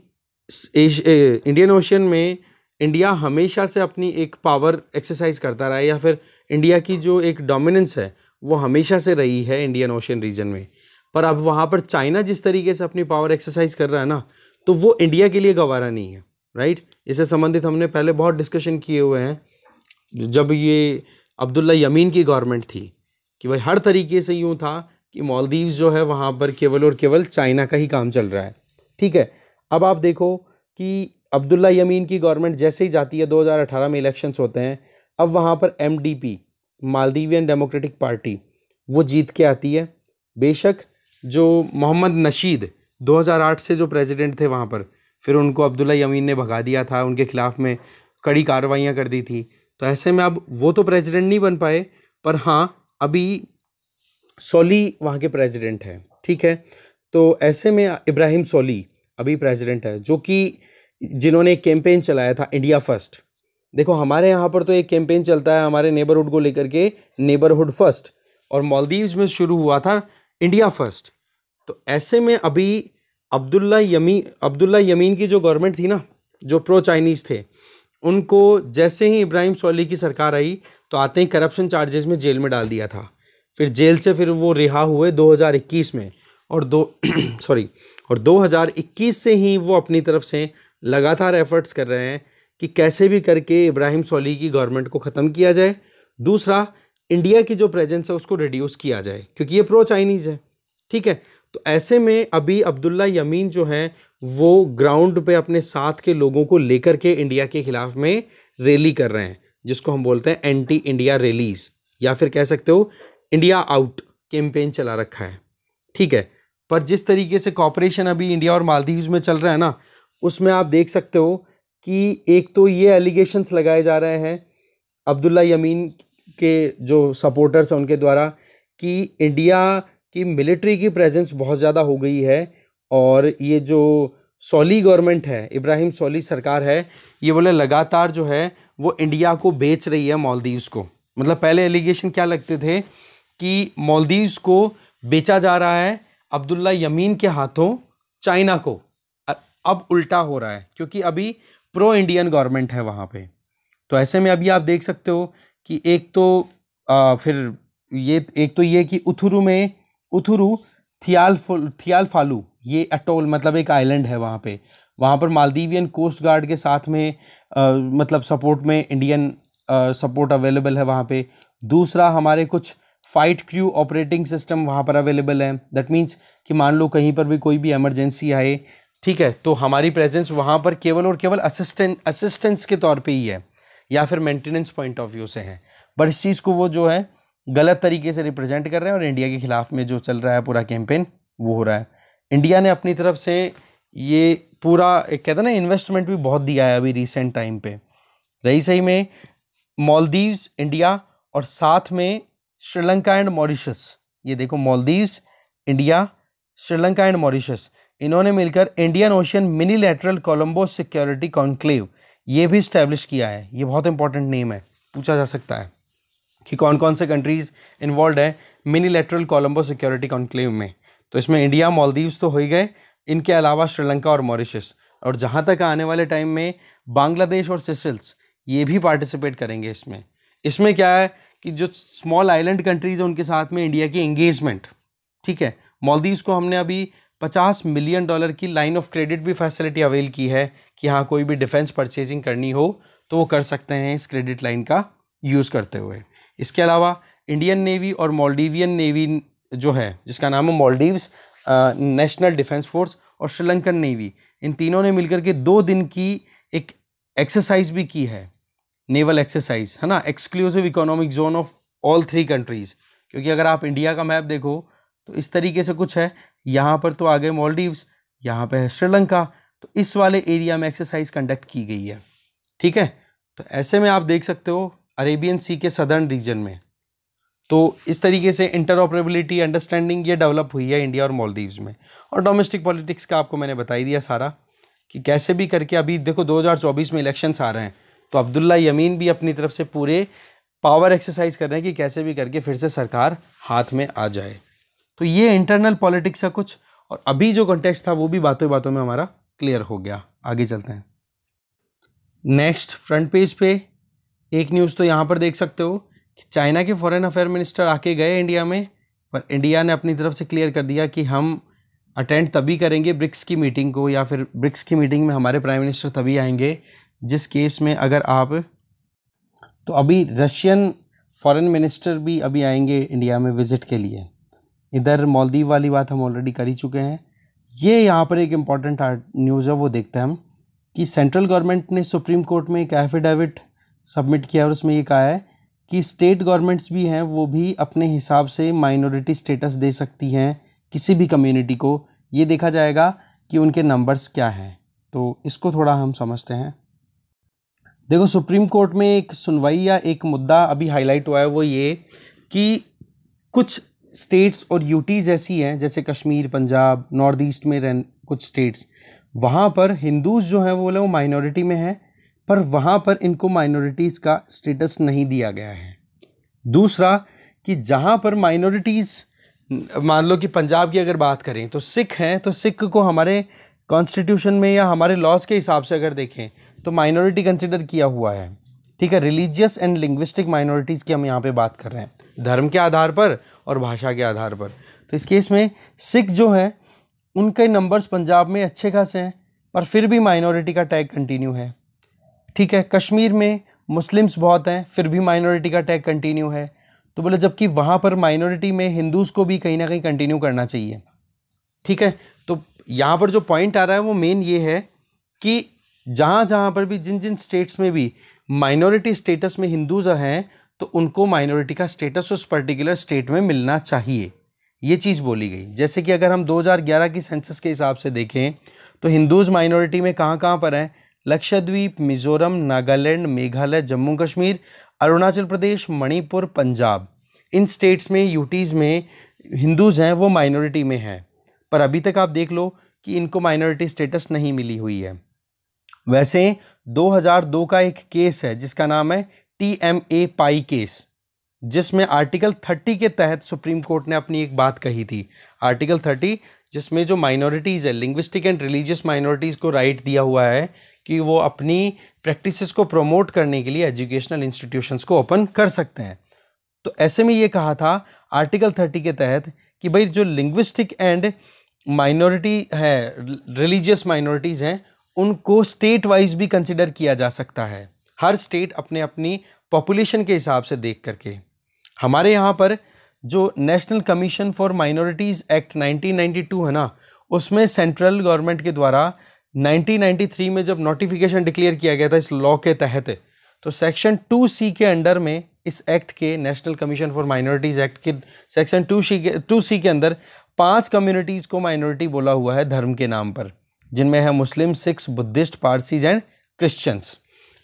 इंडियन ओशियन में इंडिया हमेशा से अपनी एक पावर एक्सरसाइज करता रहा है या फिर इंडिया की जो एक डोमिनेंस है वो हमेशा से रही है इंडियन ओशन रीजन में पर अब वहाँ पर चाइना जिस तरीके से अपनी पावर एक्सरसाइज कर रहा है ना तो वो इंडिया के लिए गवारा नहीं है राइट इससे संबंधित हमने पहले बहुत डिस्कशन किए हुए हैं जब ये अब्दुल्ला यमीन की गवर्नमेंट थी कि भाई हर तरीके से यूँ था कि मालदीव जो है वहाँ पर केवल और केवल चाइना का ही काम चल रहा है ठीक है अब आप देखो कि अब्दुल्ला यमीन की गवर्नमेंट जैसे ही जाती है 2018 में इलेक्शंस होते हैं अब वहाँ पर एमडीपी मालदीवियन डेमोक्रेटिक पार्टी वो जीत के आती है बेशक जो मोहम्मद नशीद 2008 से जो प्रेसिडेंट थे वहाँ पर फिर उनको अब्दुल्ला यमीन ने भगा दिया था उनके खिलाफ़ में कड़ी कार्रवाइयाँ कर दी थी तो ऐसे में अब वो तो प्रेसिडेंट नहीं बन पाए पर हाँ अभी सोली वहाँ के प्रेसिडेंट हैं ठीक है तो ऐसे में इब्राहिम सोली अभी प्रेसिडेंट है जो कि जिन्होंने एक कैंपेन चलाया था इंडिया फर्स्ट देखो हमारे यहाँ पर तो एक कैंपेन चलता है हमारे नेबरहुड को लेकर के नेबरहुड फर्स्ट और मालदीव्स में शुरू हुआ था इंडिया फर्स्ट तो ऐसे में अभी अब्दुल्ला यमी अब्दुल्ला यमीन की जो गवर्नमेंट थी ना जो प्रो चाइनीज़ थे उनको जैसे ही इब्राहिम सोली की सरकार आई तो आते ही करप्शन चार्जेस में जेल में डाल दिया था फिर जेल से फिर वो रिहा हुए 2021 में और दो सॉरी और 2021 से ही वो अपनी तरफ से लगातार एफर्ट्स कर रहे हैं कि कैसे भी करके इब्राहिम सोली की गवर्नमेंट को ख़त्म किया जाए दूसरा इंडिया की जो प्रेजेंस है उसको रिड्यूस किया जाए क्योंकि ये प्रो चाइनीज़ है ठीक है तो ऐसे में अभी अब्दुल्ला यमीन जो हैं वो ग्राउंड पे अपने साथ के लोगों को लेकर के इंडिया के खिलाफ में रैली कर रहे हैं जिसको हम बोलते हैं एंटी इंडिया रैलीज या फिर कह सकते हो इंडिया आउट कैंपेन चला रखा है ठीक है पर जिस तरीके से कॉपरेशन अभी इंडिया और मालदीव्स में चल रहा है ना उसमें आप देख सकते हो कि एक तो ये एलिगेशंस लगाए जा रहे हैं अब्दुल्ला यमीन के जो सपोर्टर्स हैं उनके द्वारा कि इंडिया की मिलिट्री की प्रेजेंस बहुत ज़्यादा हो गई है और ये जो सोली गवर्नमेंट है इब्राहिम सोली सरकार है ये बोले लगातार जो है वो इंडिया को बेच रही है मालदीव्स को मतलब पहले एलिगेशन क्या लगते थे कि मालदीव्स को बेचा जा रहा है अब्दुल्ला यमीन के हाथों चाइना को अब उल्टा हो रहा है क्योंकि अभी प्रो इंडियन गवर्नमेंट है वहाँ पे तो ऐसे में अभी आप देख सकते हो कि एक तो आ, फिर ये एक तो ये कि उथुरु में उथुरु थियाल थियाल फालू ये अटोल मतलब एक आइलैंड है वहाँ पे वहाँ पर मालदीवियन कोस्ट गार्ड के साथ में आ, मतलब सपोर्ट में इंडियन आ, सपोर्ट अवेलेबल है वहाँ पे दूसरा हमारे कुछ फ़ाइट क्रू ऑपरेटिंग सिस्टम वहाँ पर अवेलेबल है दैट मीन्स कि मान लो कहीं पर भी कोई भी एमरजेंसी आए ठीक है तो हमारी प्रेजेंस वहाँ पर केवल और केवल असिस्टेंट असिस्टेंस के तौर पर ही है या फिर मेंटेनेंस पॉइंट ऑफ व्यू से है बट इस चीज़ को वो जो है गलत तरीके से रिप्रेजेंट कर रहे हैं और इंडिया के खिलाफ में जो चल रहा है पूरा कैंपेन वो हो रहा है इंडिया ने अपनी तरफ से ये पूरा एक कहते हैं ना इन्वेस्टमेंट भी बहुत दिया है अभी रिसेंट टाइम पे रही सही में मालदीव्स इंडिया और साथ में श्रीलंका एंड मॉरिशस ये देखो Maldives India Sri Lanka and Mauritius इन्होंने मिलकर Indian Ocean minilateral Colombo security conclave ये भी इस्टेब्लिश किया है ये बहुत इंपॉर्टेंट नेम है पूछा जा सकता है कि कौन कौन से कंट्रीज़ इन्वॉल्व है minilateral Colombo security conclave में तो इसमें इंडिया मालदीव्स तो हो ही गए इनके अलावा श्रीलंका और मॉरिशस और जहाँ तक आने वाले टाइम में बांग्लादेश और सिसल्स ये भी पार्टिसिपेट करेंगे इसमें इसमें क्या है कि जो स्मॉल आइलैंड कंट्रीज़ हैं उनके साथ में इंडिया की एंगेजमेंट ठीक है मालदीव्स को हमने अभी 50 मिलियन डॉलर की लाइन ऑफ क्रेडिट भी फैसिलिटी अवेल की है कि हाँ कोई भी डिफेंस परचेजिंग करनी हो तो वो कर सकते हैं इस क्रेडिट लाइन का यूज़ करते हुए इसके अलावा इंडियन नेवी और मॉलडीवियन नेवी जो है जिसका नाम है मॉलडीव्स नेशनल डिफेंस फोर्स और श्रीलंकन नेवी इन तीनों ने मिलकर के दो दिन की एक एक्सरसाइज भी की है नेवल एक्सरसाइज है ना exclusive economic zone of all three countries क्योंकि अगर आप इंडिया का मैप देखो तो इस तरीके से कुछ है यहाँ पर तो आ गए मॉलडीव्स यहाँ पर है श्रीलंका तो इस वाले एरिया में एक्सरसाइज कंडक्ट की गई है ठीक है तो ऐसे में आप देख सकते हो अरेबियन सी के सदर्न रीजन में तो इस तरीके से इंटरऑपरेबिलिटी अंडरस्टैंडिंग ये डेवलप हुई है इंडिया और मालदीव्स में और डोमेस्टिक पॉलिटिक्स का आपको मैंने बताई दिया सारा कि कैसे भी करके अभी देखो 2024 में इलेक्शंस आ रहे हैं तो अब्दुल्ला यमीन भी अपनी तरफ से पूरे पावर एक्सरसाइज कर रहे हैं कि कैसे भी करके फिर से सरकार हाथ में आ जाए तो ये इंटरनल पॉलिटिक्स है कुछ और अभी जो कॉन्टेक्स्ट था वो भी बातों बातों में हमारा क्लियर हो गया आगे चलते हैं नेक्स्ट फ्रंट पेज पे एक न्यूज़ तो यहाँ पर देख सकते हो चाइना के फॉरेन अफेयर मिनिस्टर आके गए इंडिया में पर इंडिया ने अपनी तरफ से क्लियर कर दिया कि हम अटेंड तभी करेंगे ब्रिक्स की मीटिंग को या फिर ब्रिक्स की मीटिंग में हमारे प्राइम मिनिस्टर तभी आएंगे जिस केस में अगर आप तो अभी रशियन फॉरेन मिनिस्टर भी अभी आएंगे इंडिया में विज़िट के लिए इधर मालदीव वाली बात हम ऑलरेडी कर ही चुके हैं ये यहाँ पर एक इम्पॉर्टेंट न्यूज़ है वो देखते हैं हम कि सेंट्रल गवर्नमेंट ने सुप्रीम कोर्ट में एक एफिडेविट सबमिट किया और उसमें ये कहा है कि स्टेट गवर्नमेंट्स भी हैं वो भी अपने हिसाब से माइनॉरिटी स्टेटस दे सकती हैं किसी भी कम्युनिटी को ये देखा जाएगा कि उनके नंबर्स क्या हैं तो इसको थोड़ा हम समझते हैं देखो सुप्रीम कोर्ट में एक सुनवाई या एक मुद्दा अभी हाईलाइट हुआ है वो ये कि कुछ स्टेट्स और यूटीज़ ऐसी हैं जैसे कश्मीर पंजाब नॉर्थ ईस्ट में रह कुछ स्टेट्स वहाँ पर हिंदूज़ जो हैं वो लोग माइनॉरिटी में हैं पर वहाँ पर इनको माइनॉरिटीज़ का स्टेटस नहीं दिया गया है दूसरा कि जहाँ पर माइनॉरिटीज़ मान लो कि पंजाब की अगर बात करें तो सिख हैं तो सिख को हमारे कॉन्स्टिट्यूशन में या हमारे लॉज के हिसाब से अगर देखें तो माइनॉरिटी कंसिडर किया हुआ है ठीक है रिलीजियस एंड लिंग्विस्टिक माइनॉरिटीज़ की हम यहाँ पे बात कर रहे हैं धर्म के आधार पर और भाषा के आधार पर तो इस केस में सिख जो है उनके नंबर्स पंजाब में अच्छे खासे हैं पर फिर भी माइनॉरिटी का टैग कंटिन्यू है ठीक है कश्मीर में मुस्लिम्स बहुत हैं फिर भी माइनॉरिटी का टैग कंटिन्यू है तो बोले जबकि वहाँ पर माइनॉरिटी में हिंदूज़ को भी कहीं ना कहीं कंटिन्यू करना चाहिए ठीक है तो यहाँ पर जो पॉइंट आ रहा है वो मेन ये है कि जहाँ जहाँ पर भी जिन जिन स्टेट्स में भी माइनॉरिटी स्टेटस में हिंदूज हैं तो उनको माइनॉरिटी का स्टेटस उस पर्टिकुलर स्टेट में मिलना चाहिए ये चीज़ बोली गई जैसे कि अगर हम 2011 की सेंसस के हिसाब से देखें तो हिंदूज़ माइनॉरिटी में कहाँ कहाँ पर हैं लक्षद्वीप मिजोरम नागालैंड मेघालय जम्मू कश्मीर अरुणाचल प्रदेश मणिपुर पंजाब इन स्टेट्स में यूटीज़ में हिंदूज़ हैं वो माइनॉरिटी में हैं पर अभी तक आप देख लो कि इनको माइनॉरिटी स्टेटस नहीं मिली हुई है वैसे 2002 का एक केस है जिसका नाम है T M A Pai case जिसमें आर्टिकल 30 के तहत सुप्रीम कोर्ट ने अपनी एक बात कही थी आर्टिकल 30 जिसमें जो माइनॉरिटीज़ है लिंग्विस्टिक एंड रिलीजियस माइनॉरिटीज़ को राइट दिया हुआ है कि वो अपनी प्रैक्टिसेस को प्रमोट करने के लिए एजुकेशनल इंस्टीट्यूशंस को ओपन कर सकते हैं तो ऐसे में ये कहा था आर्टिकल थर्टी के तहत कि भाई जो लिंग्विस्टिक एंड माइनॉरिटी है रिलीजियस माइनॉरिटीज़ हैं उनको स्टेट वाइज भी कंसिडर किया जा सकता है हर स्टेट अपने अपनी पॉपुलेशन के हिसाब से देख करके हमारे यहाँ पर जो national commission for minorities act 1992 है ना उसमें सेंट्रल गवर्नमेंट के द्वारा 1993 में जब नोटिफिकेशन डिक्लेयर किया गया था इस लॉ के तहत तो सेक्शन टू सी के अंडर में इस एक्ट के national commission for minorities act के सेक्शन टू सी के टू सी के अंदर पांच कम्युनिटीज़ को माइनॉरिटी बोला हुआ है धर्म के नाम पर जिनमें है Muslim Sikhs Buddhist Parsis and Christians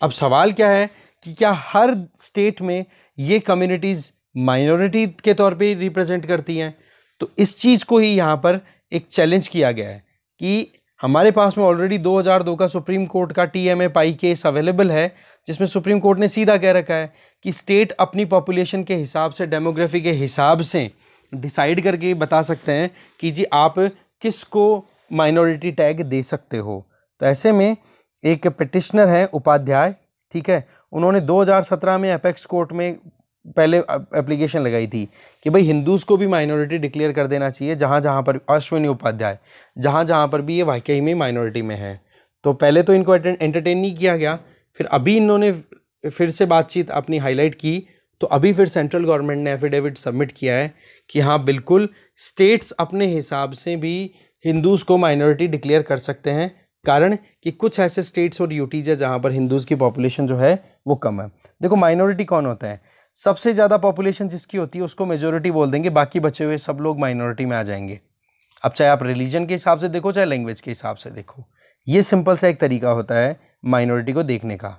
अब सवाल क्या है कि क्या हर स्टेट में ये कम्युनिटीज़ माइनॉरिटी के तौर पे रिप्रेजेंट करती हैं तो इस चीज़ को ही यहाँ पर एक चैलेंज किया गया है कि हमारे पास में ऑलरेडी 2002 का सुप्रीम कोर्ट का T M A Pai case available है जिसमें सुप्रीम कोर्ट ने सीधा कह रखा है कि स्टेट अपनी पॉपुलेशन के हिसाब से डेमोग्राफी के हिसाब से डिसाइड करके बता सकते हैं कि जी आप किसको माइनॉरिटी टैग दे सकते हो तो ऐसे में एक पिटिशनर है उपाध्याय ठीक है उन्होंने 2017 में अपेक्स कोर्ट में पहले एप्लीकेशन लगाई थी कि भाई हिंदूज़ को भी माइनॉरिटी डिक्लेयर कर देना चाहिए जहाँ जहाँ पर अश्विनी उपाध्याय जहाँ जहाँ पर भी ये वाकई में माइनॉरिटी में है तो पहले तो इनको एंटरटेन नहीं किया गया फिर अभी इन्होंने फिर से बातचीत अपनी हाईलाइट की तो अभी फिर सेंट्रल गवर्नमेंट ने एफिडेविट सबमिट किया है कि हाँ बिल्कुल स्टेट्स अपने हिसाब से भी हिंदूज़ को माइनॉरिटी डिक्लेयर कर सकते हैं कारण कि कुछ ऐसे स्टेट्स और यूटीज है जहाँ पर हिंदूज़ की पॉपुलेशन जो है वो कम है देखो माइनॉरिटी कौन होता है सबसे ज़्यादा पॉपुलेशन जिसकी होती है उसको मेजोरिटी बोल देंगे बाकी बचे हुए सब लोग माइनॉरिटी में आ जाएंगे अब चाहे आप रिलीजन के हिसाब से देखो चाहे लैंग्वेज के हिसाब से देखो ये सिंपल सा एक तरीका होता है माइनॉरिटी को देखने का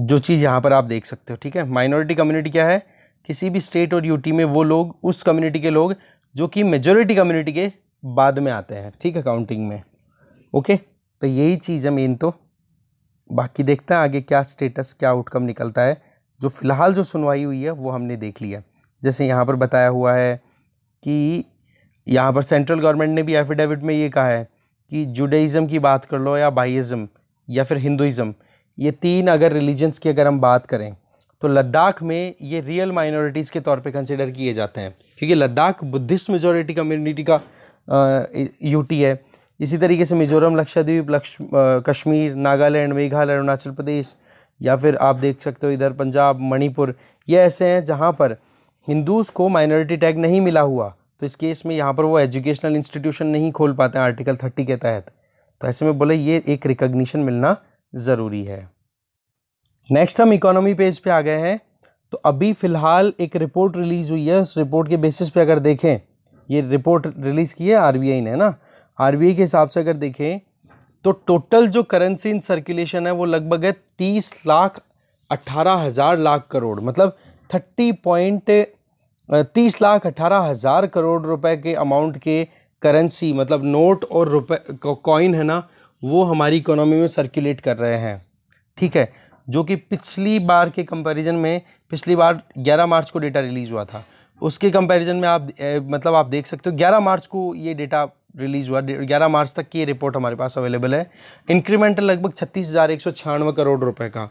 जो चीज़ यहाँ पर आप देख सकते हो ठीक है माइनॉरिटी कम्युनिटी क्या है किसी भी स्टेट और यूटी में वो लोग उस कम्युनिटी के लोग जो कि मेजोरिटी कम्युनिटी के बाद में आते हैं ठीक है काउंटिंग में ओके तो यही चीज़ है मेन तो बाकी देखते हैं आगे क्या स्टेटस क्या आउटकम निकलता है जो फ़िलहाल जो सुनवाई हुई है वो हमने देख लिया जैसे यहाँ पर बताया हुआ है कि यहाँ पर सेंट्रल गवर्नमेंट ने भी एफिडेविट में ये कहा है कि जुडाइज़म की बात कर लो या बाइज़म या फिर हिंदुज़म ये तीन अगर रिलीजन्स की अगर हम बात करें तो लद्दाख में ये रियल माइनॉरिटीज़ के तौर पे कंसिडर किए जाते हैं क्योंकि लद्दाख बुद्धिस्ट मेजोरिटी कम्युनिटी का यूटी है इसी तरीके से मिज़ोरम लक्षद्वीप लक्ष कश्मीर नागालैंड मेघालय अरुणाचल प्रदेश या फिर आप देख सकते हो इधर पंजाब मणिपुर ये ऐसे हैं जहाँ पर हिंदूज़ को माइनॉरिटी टैग नहीं मिला हुआ तो इस केस में यहाँ पर वो एजुकेशनल इंस्टीट्यूशन नहीं खोल पाते हैं आर्टिकल थर्टी के तहत तो ऐसे में बोले ये एक रिकग्निशन मिलना ज़रूरी है नेक्स्ट हम इकोनॉमी पेज पे आ गए हैं तो अभी फ़िलहाल एक रिपोर्ट रिलीज़ हुई है उस रिपोर्ट के बेसिस पे अगर देखें ये रिपोर्ट रिलीज़ की है आर ने ना आर के हिसाब से अगर देखें तो टोटल जो करेंसी इन सर्कुलेशन है वो लगभग है तीस लाख अट्ठारह हज़ार लाख करोड़ मतलब थर्टी पॉइंट तीस लाख अट्ठारह हज़ार करोड़ रुपए के अमाउंट के करेंसी मतलब नोट और रुपए कॉइन है ना वो हमारी इकोनॉमी में सर्कुलेट कर रहे हैं ठीक है जो कि पिछली बार के कंपैरिजन में पिछली बार 11 मार्च को डेटा रिलीज़ हुआ था उसके कंपैरिजन में आप ए, मतलब आप देख सकते हो 11 मार्च को ये डेटा रिलीज हुआ 11 मार्च तक की ये रिपोर्ट हमारे पास अवेलेबल है इंक्रीमेंटल लगभग छत्तीस हज़ार एक सौ छियानवे करोड़ रुपए का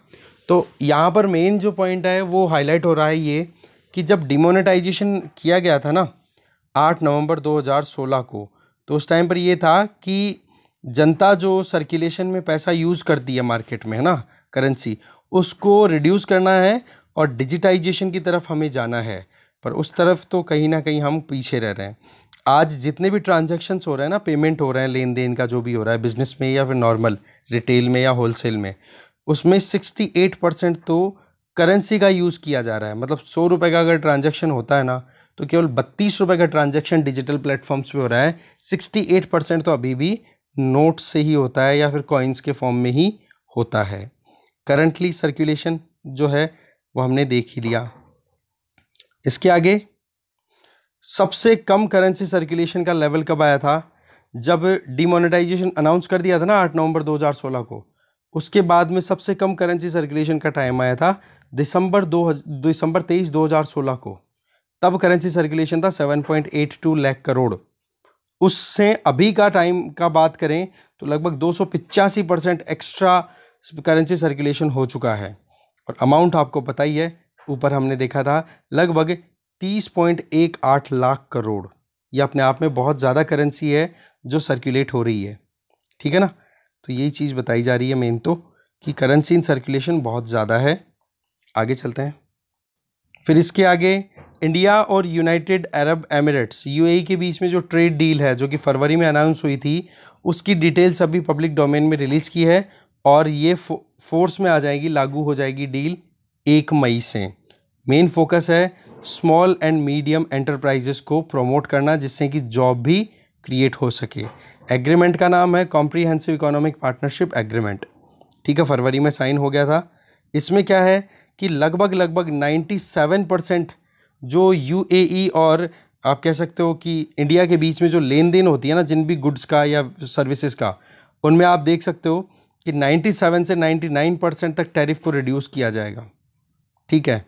तो यहाँ पर मेन जो पॉइंट है वो हाईलाइट हो रहा है ये कि जब डिमोनेटाइजेशन किया गया था ना आठ नवंबर 2016 को तो उस टाइम पर ये था कि जनता जो सर्कुलेशन में पैसा यूज़ करती है मार्केट में है ना करेंसी उसको रिड्यूस करना है और डिजिटाइजेशन की तरफ हमें जाना है पर उस तरफ तो कहीं ना कहीं हम पीछे रह रहे हैं आज जितने भी ट्रांजेक्शन्स हो रहे हैं ना पेमेंट हो रहे हैं लेन देन का जो भी हो रहा है बिजनेस में या फिर नॉर्मल रिटेल में या होलसेल में उसमें सिक्सटी एट परसेंट तो करेंसी का यूज़ किया जा रहा है मतलब सौ रुपये का अगर ट्रांजेक्शन होता है ना तो केवल बत्तीस रुपये का ट्रांजेक्शन डिजिटल प्लेटफॉर्म्स पे हो रहा है सिक्सटी एट परसेंट तो अभी भी नोट से ही होता है या फिर कॉइन्स के फॉर्म में ही होता है करंटली सर्कुलेशन जो है वो हमने देख ही लिया इसके आगे सबसे कम करेंसी सर्कुलेशन का लेवल कब आया था जब डिमोनेटाइजेशन अनाउंस कर दिया था ना आठ नवंबर 2016 को उसके बाद में सबसे कम करेंसी सर्कुलेशन का टाइम आया था दिसंबर दो दिसंबर तेईस 2016 को तब करेंसी सर्कुलेशन था 7.82 लाख करोड़ उससे अभी का टाइम का बात करें तो लगभग दो परसेंट एक्स्ट्रा करेंसी सर्कुलेशन हो चुका है और अमाउंट आपको पता ही है ऊपर हमने देखा था लगभग तीस पॉइंट एक आठ लाख करोड़ ये अपने आप में बहुत ज़्यादा करेंसी है जो सर्कुलेट हो रही है ठीक है ना तो यही चीज़ बताई जा रही है मेन तो कि करेंसी इन सर्कुलेशन बहुत ज़्यादा है आगे चलते हैं फिर इसके आगे इंडिया और यूनाइटेड अरब एमिरेट्स यूएई के बीच में जो ट्रेड डील है जो कि फरवरी में अनाउंस हुई थी उसकी डिटेल्स अभी पब्लिक डोमेन में रिलीज़ की है और ये फो, फोर्स में आ जाएगी लागू हो जाएगी डील एक मई से मेन फोकस है स्मॉल एंड मीडियम एंटरप्राइजेस को प्रमोट करना जिससे कि जॉब भी क्रिएट हो सके एग्रीमेंट का नाम है कॉम्प्रीहेंसिव इकोनॉमिक पार्टनरशिप एग्रीमेंट ठीक है फरवरी में साइन हो गया था इसमें क्या है कि लगभग लगभग 97 परसेंट जो यूएई e और आप कह सकते हो कि इंडिया के बीच में जो लेन देन होती है ना जिन भी गुड्स का या सर्विसेज का उनमें आप देख सकते हो कि 97 से 99 परसेंट तक टैरिफ को रिड्यूस किया जाएगा ठीक है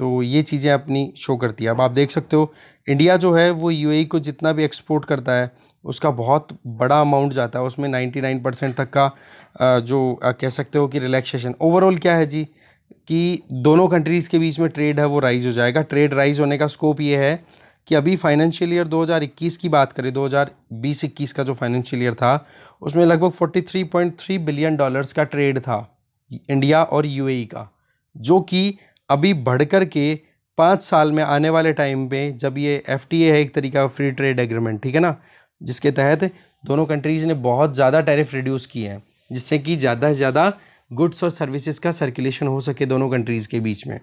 तो ये चीज़ें अपनी शो करती है अब आप देख सकते हो इंडिया जो है वो यूएई e को जितना भी एक्सपोर्ट करता है उसका बहुत बड़ा अमाउंट जाता है उसमें 99 परसेंट तक का जो कह सकते हो कि रिलैक्सेशन ओवरऑल क्या है जी कि दोनों कंट्रीज़ के बीच में ट्रेड है वो राइज हो जाएगा ट्रेड राइज होने का स्कोप ये है कि अभी फाइनेंशियल ईयर 2021 की बात करें 2020-21 का जो फाइनेंशियल ईयर था उसमें लगभग 43.3 बिलियन डॉलर्स का ट्रेड था इंडिया और यूएई e का जो कि अभी बढ़कर के पाँच साल में आने वाले टाइम पे जब ये एफ है एक तरीका फ्री ट्रेड एग्रीमेंट ठीक है ना जिसके तहत दोनों कंट्रीज़ ने बहुत ज़्यादा टैरिफ रिड्यूस किए हैं जिससे कि ज़्यादा से ज़्यादा गुड्स और सर्विसेज का सर्कुलेशन हो सके दोनों कंट्रीज़ के बीच में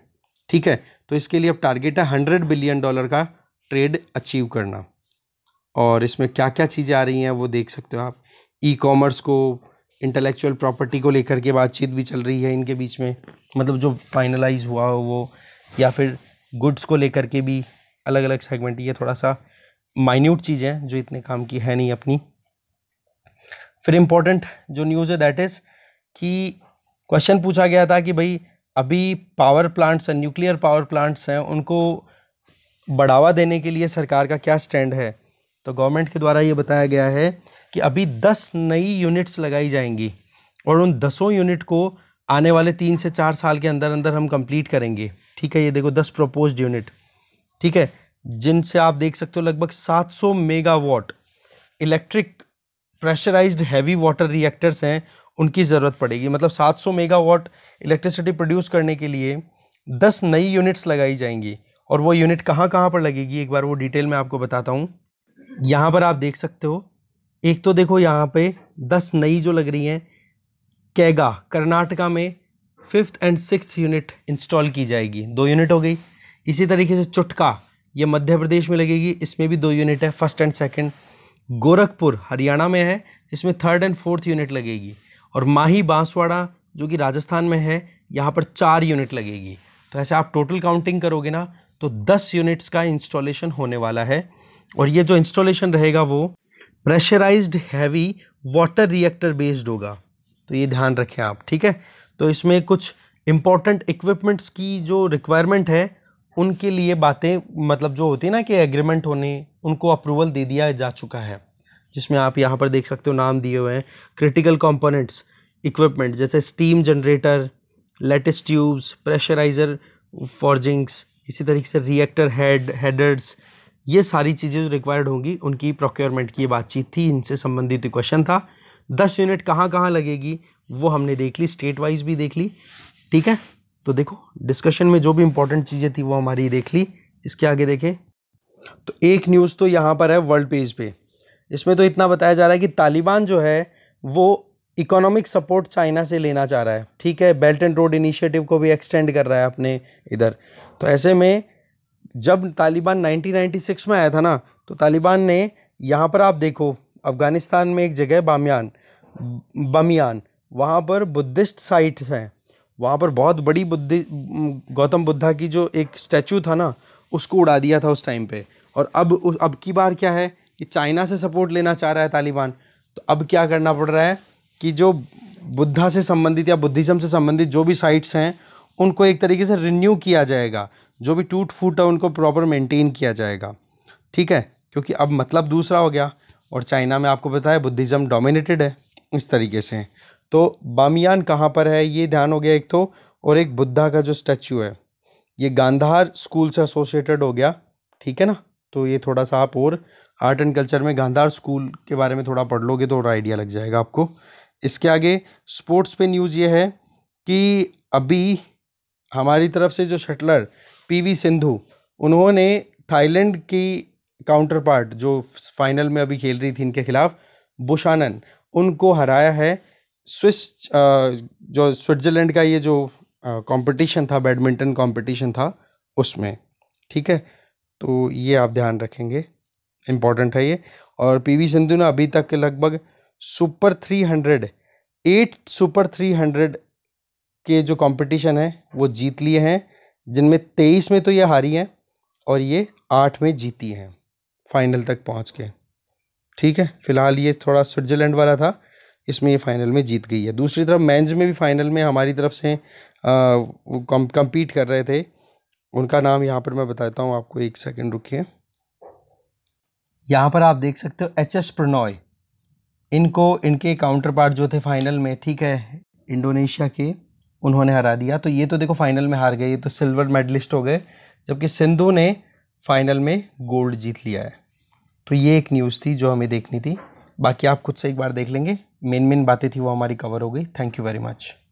ठीक है तो इसके लिए अब टारगेट है हंड्रेड बिलियन डॉलर का ट्रेड अचीव करना और इसमें क्या क्या चीज़ें आ रही हैं वो देख सकते हो आप ई कॉमर्स को इंटेलेक्चुअल प्रॉपर्टी को लेकर के बातचीत भी चल रही है इनके बीच में मतलब जो फाइनलाइज हुआ हो वो या फिर गुड्स को लेकर के भी अलग अलग सेगमेंट ये थोड़ा सा माइन्यूट चीज़ें जो इतने काम की है नहीं अपनी फिर इम्पोर्टेंट जो न्यूज़ है दैट इज़ कि क्वेश्चन पूछा गया था कि भाई अभी पावर प्लांट्स हैं न्यूक्लियर पावर प्लांट्स हैं उनको बढ़ावा देने के लिए सरकार का क्या स्टैंड है तो गवर्नमेंट के द्वारा ये बताया गया है कि अभी दस नई यूनिट्स लगाई जाएंगी और उन दसों यूनिट को आने वाले तीन से चार साल के अंदर अंदर हम कंप्लीट करेंगे ठीक है ये देखो दस प्रोपोज यूनिट ठीक है जिनसे आप देख सकते हो लगभग 700 megawatt electric pressurised heavy water reactors हैं उनकी ज़रूरत पड़ेगी मतलब 700 मेगावाट इलेक्ट्रिसिटी प्रोड्यूस करने के लिए 10 नई यूनिट्स लगाई जाएंगी और वो यूनिट कहाँ कहाँ पर लगेगी एक बार वो डिटेल में आपको बताता हूँ यहाँ पर आप देख सकते हो एक तो देखो यहाँ पे दस नई जो लग रही हैं कैगा कर्नाटका में fifth and six unit install की जाएगी दो यूनिट हो गई इसी तरीके से चुटका ये मध्य प्रदेश में लगेगी इसमें भी दो यूनिट है first and second Gorakhpur Haryana में है इसमें थर्ड एंड फोर्थ यूनिट लगेगी और माही बांसवाड़ा जो कि राजस्थान में है यहाँ पर चार यूनिट लगेगी तो ऐसे आप टोटल काउंटिंग करोगे ना तो दस यूनिट्स का इंस्टॉलेशन होने वाला है और ये जो इंस्टॉलेशन रहेगा वो pressurised heavy water reactor based होगा तो ये ध्यान रखें आप ठीक है तो इसमें कुछ इम्पॉर्टेंट इक्विपमेंट्स की जो रिक्वायरमेंट है उनके लिए बातें मतलब जो होती है ना कि एग्रीमेंट होने उनको अप्रूवल दे दिया जा चुका है जिसमें आप यहाँ पर देख सकते हो नाम दिए हुए हैं क्रिटिकल कंपोनेंट्स इक्विपमेंट जैसे steam generator latest tubes pressuriser forgings इसी तरीके से रिएक्टर हेड हेडर्स ये सारी चीज़ें जो रिक्वायर्ड होंगी उनकी प्रोक्योरमेंट की बातचीत थी इनसे संबंधित क्वेश्चन था दस यूनिट कहाँ कहाँ लगेगी वो हमने देख ली स्टेट वाइज भी देख ली ठीक है तो देखो डिस्कशन में जो भी इंपॉर्टेंट चीज़ें थी वो हमारी देख ली इसके आगे देखें तो एक न्यूज़ तो यहाँ पर है वर्ल्ड पेज पे इसमें तो इतना बताया जा रहा है कि तालिबान जो है वो इकोनॉमिक सपोर्ट चाइना से लेना चाह रहा है ठीक है बेल्ट एंड रोड इनिशिएटिव को भी एक्सटेंड कर रहा है अपने इधर तो ऐसे में जब तालिबान 1996 में आया था ना तो तालिबान ने यहाँ पर आप देखो अफ़गानिस्तान में एक जगह है बामियान बमियान वहाँ पर बुद्धिस्ट साइट है वहाँ पर बहुत बड़ी बुद्धि गौतम बुद्धा की जो एक स्टैचू था ना उसको उड़ा दिया था उस टाइम पे और अब अब की बार क्या है कि चाइना से सपोर्ट लेना चाह रहा है तालिबान तो अब क्या करना पड़ रहा है कि जो बुद्धा से संबंधित या बुद्धिज़्म से संबंधित जो भी साइट्स हैं उनको एक तरीके से रिन्यू किया जाएगा जो भी टूट फूट है उनको प्रॉपर मेंटेन किया जाएगा ठीक है क्योंकि अब मतलब दूसरा हो गया और चाइना में आपको पता है बुद्धिज़्म डोमिनेटेड है इस तरीके से तो बामियान कहाँ पर है ये ध्यान हो गया एक तो और एक बुद्धा का जो स्टैचू है ये गांधार स्कूल से एसोसिएटेड हो गया ठीक है ना तो ये थोड़ा सा आप और आर्ट एंड कल्चर में गांधार स्कूल के बारे में थोड़ा पढ़ लोगे तो और आइडिया लग जाएगा आपको इसके आगे स्पोर्ट्स पे न्यूज़ ये है कि अभी हमारी तरफ से जो शटलर पीवी सिंधु उन्होंने थाईलैंड की काउंटर पार्ट जो फाइनल में अभी खेल रही थी इनके खिलाफ बुशानन उनको हराया है स्विस जो स्विट्ज़रलैंड का ये जो कंपटीशन था बैडमिंटन कंपटीशन था उसमें ठीक है तो ये आप ध्यान रखेंगे इम्पॉर्टेंट है ये और पीवी सिंधु ने अभी तक लगभग super three hundred eight super three hundred के जो कंपटीशन है वो जीत लिए हैं जिनमें तेईस में तो ये हारी हैं और ये आठ में जीती हैं फाइनल तक पहुंच के ठीक है फिलहाल ये थोड़ा स्विट्ज़रलैंड वाला था इसमें ये फाइनल में जीत गई है दूसरी तरफ मैंज में भी फाइनल में हमारी तरफ से कम कम्पीट कर रहे थे उनका नाम यहाँ पर मैं बताता हूँ आपको एक सेकेंड रुकिए यहाँ पर आप देख सकते हो एच एस प्रनॉय इनको इनके काउंटर पार्ट जो थे फाइनल में ठीक है इंडोनेशिया के उन्होंने हरा दिया तो ये तो देखो फाइनल में हार गए ये तो सिल्वर मेडलिस्ट हो गए जबकि सिंधु ने फाइनल में गोल्ड जीत लिया है तो ये एक न्यूज़ थी जो हमें देखनी थी बाकी आप खुद से एक बार देख लेंगे मेन मेन बातें थी वो हमारी कवर हो गई थैंक यू वेरी मच